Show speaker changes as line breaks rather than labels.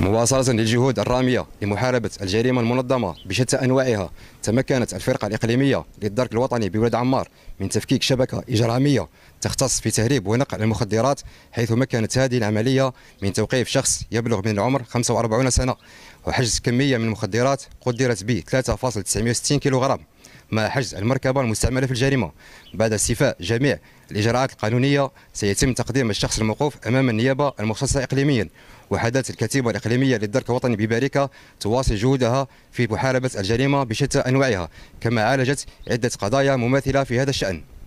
مواصلة للجهود الرامية لمحاربة الجريمة المنظمة بشتى أنواعها تمكنت الفرقة الإقليمية للدرك الوطني بولاد عمار من تفكيك شبكة إجرامية تختص في تهريب ونقل المخدرات حيث مكنت هذه العملية من توقيف شخص يبلغ من العمر 45 سنة وحجز كمية من المخدرات قدرت ب 3.960 كيلوغرام مع حجز المركبة المستعملة في الجريمة بعد استيفاء جميع الإجراءات القانونية سيتم تقديم الشخص الموقوف أمام النيابة المختصة إقليميا وحدات الكتيبة الإقليمية للدرك الوطني بباريكا تواصل جهودها في محاربة الجريمة بشتى أنواعها كما عالجت عدة قضايا مماثلة في هذا الشأن